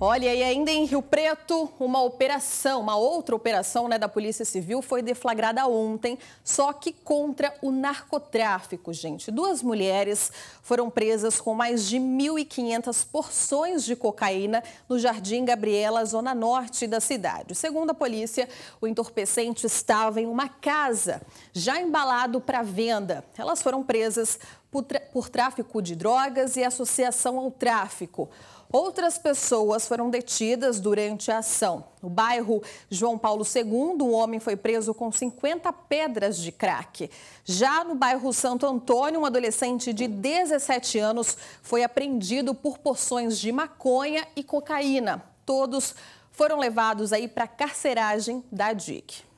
Olha, e ainda em Rio Preto, uma operação, uma outra operação né, da Polícia Civil foi deflagrada ontem, só que contra o narcotráfico, gente. Duas mulheres foram presas com mais de 1.500 porções de cocaína no Jardim Gabriela, zona norte da cidade. Segundo a polícia, o entorpecente estava em uma casa, já embalado para venda. Elas foram presas por, por tráfico de drogas e associação ao tráfico. Outras pessoas pessoas foram detidas durante a ação. No bairro João Paulo II, um homem foi preso com 50 pedras de crack. Já no bairro Santo Antônio, um adolescente de 17 anos foi apreendido por porções de maconha e cocaína. Todos foram levados aí para carceragem da DIC.